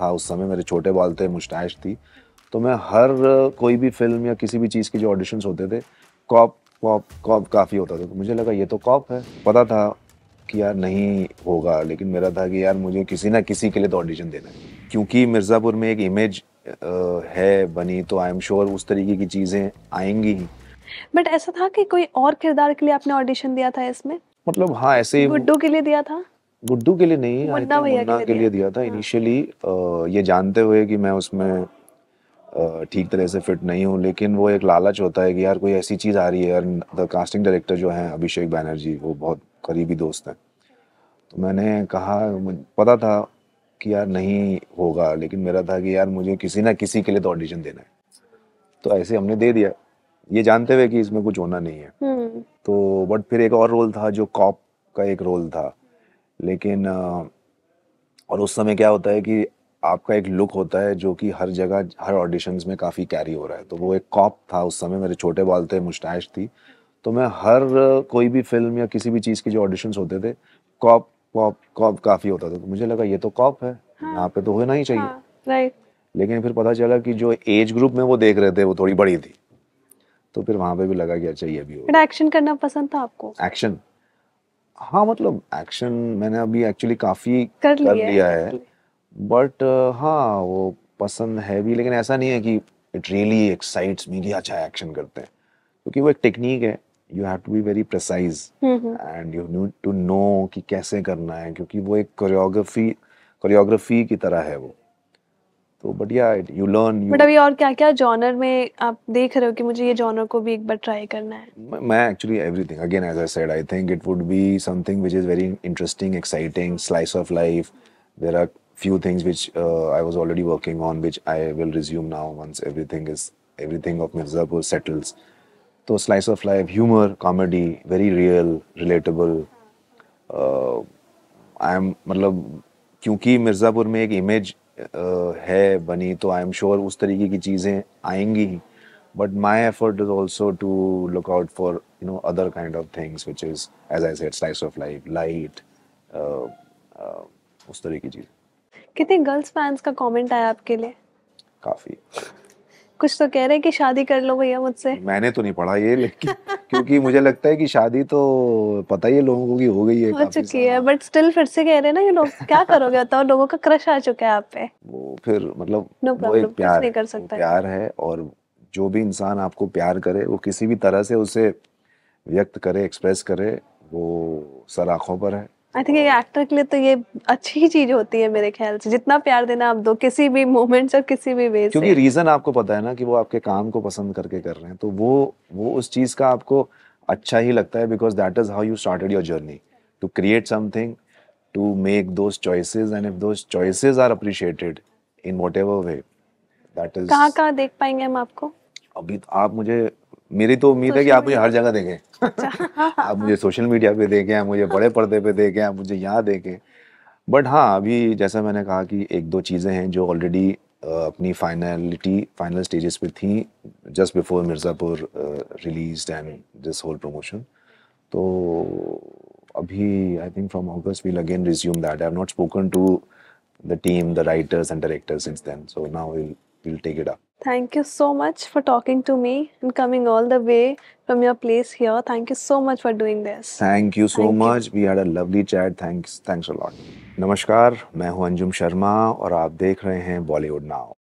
था उस समय मेरे छोटे बाल थे मुश्ताश थी तो मैं हर कोई भी फिल्म या किसी भी चीज़ के जो ऑडिशंस होते थे कॉप कॉप कॉप काफ़ी होता था तो मुझे लगा ये तो कॉप है पता था कि यार नहीं होगा लेकिन मेरा था कि यार मुझे किसी ना किसी के लिए तो ऑडिशन देना है क्योंकि मिर्ज़ापुर में एक इमेज है बनी तो आई एम श्योर उस तरीके की चीज़ें आएंगी ही बट ऐसा था कि कोई और किरदार के लिए आपने ऑडिशन दिया था इसमें मतलब हाँ ऐसे ही गुड्डू के लिए दिया था गुड्डू के लिए नहीं मुन्ना भैया के, के लिए दिया था इनिशियली हाँ। ये जानते हुए कि मैं उसमें ठीक तरह से फिट नहीं हूँ लेकिन वो एक लालच होता है कि यार कोई ऐसी चीज़ आ रही है द कास्टिंग डायरेक्टर जो है अभिषेक बैनर्जी वो बहुत करीबी दोस्त हैं तो मैंने कहा पता था कि यार नहीं होगा लेकिन मेरा था कि यार मुझे किसी ना किसी के लिए तो ऑडिशन देना है तो ऐसे हमने दे दिया ये जानते हुए कि इसमें कुछ होना नहीं है हम्म। तो बट फिर एक और रोल था जो कॉप का एक रोल था लेकिन और उस समय क्या होता है कि आपका एक लुक होता है जो कि हर जगह हर ऑडिशन में काफ़ी कैरी हो रहा है तो वो एक कॉप था उस समय मेरे छोटे बाल थे मुश्ताश थी तो मैं हर कोई भी फिल्म या किसी भी चीज़ के जो ऑडिशंस होते थे कॉप कॉप कॉप काफ़ी होता था तो मुझे लगा ये तो कॉप है हाँ, यहाँ पे तो होना ही चाहिए हाँ, राइट लेकिन फिर पता चला कि जो एज ग्रुप में वो देख रहे थे वो थोड़ी बड़ी थी तो फिर वहाँ पे भी लगा कि अच्छा ये भी हो एक्शन करना पसंद था आपको एक्शन हाँ मतलब एक्शन मैंने अभी एक्चुअली काफी कर लिया, कर लिया है बट uh, हाँ वो पसंद है भी लेकिन ऐसा नहीं है कि इट रियली एक्साइट्स मी चाहे अच्छा एक्शन करते हैं क्योंकि वो एक टेक्निक है you have to be very precise and you need to know कि कैसे करना है क्योंकि वो एक कोरियोग्राफी कोरियोग्राफी की तरह है वो तो बढ़िया यू लर्न बट अभी और क्या क्या जॉनर में आप देख रहे हो कि मुझे ये जॉनर को भी एक बार ट्राई करना है मैं actually everything again as I said I think it would be something which is very interesting exciting slice of life there are few things which I was already working on which I will resume now once everything is everything of Mirzapur settles तो slice of life humour comedy very real relatable I am मतलब क्योंकि मिर्ज़ापुर में एक image है बनी तो I am sure उस तरीके की चीज़ें आएंगी ही but my effort is also to look out for you know other kind of things which is as I said slice of life light उस तरह की चीज़ कितने गर्ल्स फैंस का कमेंट आया आपके लिए काफ़ी कुछ तो कह रहे हैं कि शादी कर लो भैया मुझसे मैंने तो नहीं पढ़ा ये लेकिन क्योंकि मुझे लगता है कि शादी तो पता ही है लोगों की हो गई है हो चुकी है बट स्टिल फिर से कह रहे हैं ना ये लोग क्या करोगे बताओ लोगों का क्रश आ चुका है आप पे वो फिर मतलब no problem, वो एक प्यार नहीं कर सकता प्यार है और जो भी इंसान आपको प्यार करे वो किसी भी तरह से उसे व्यक्त करे एक्सप्रेस करे वो सर पर है आई थिंक एक एक्टर के लिए तो ये अच्छी ही चीज होती है मेरे ख्याल से जितना प्यार देना आप दो किसी भी मोमेंट और किसी भी वे क्योंकि रीजन आपको पता है ना कि वो आपके काम को पसंद करके कर रहे हैं तो वो वो उस चीज का आपको अच्छा ही लगता है because that is how you started your journey to create something to make those choices and if those choices are appreciated in whatever way that is कहां देख पाएंगे हम आपको अभी आप मुझे मेरी तो उम्मीद है कि आप मुझे हर जगह देखें अच्छा। आप मुझे सोशल मीडिया पे देखें आप मुझे बड़े पर्दे पे देखें आप मुझे यहाँ देखें बट हाँ अभी जैसा मैंने कहा कि एक दो चीज़ें हैं जो ऑलरेडी अपनी फाइनलिटी फाइनल स्टेजेस पे थी just before Mirzapur release and this whole promotion तो अभी I think from August we'll again resume that I have not spoken to the team the writers and directors since then. So now will will take it up Thank you so much for talking to me and coming all the way from your place here. Thank you so much for doing this. Thank you so Thank much. You. We had a lovely chat. Thanks. Thanks a lot. नमस्कार मैं हूं अंजुम शर्मा और आप देख रहे हैं Bollywood now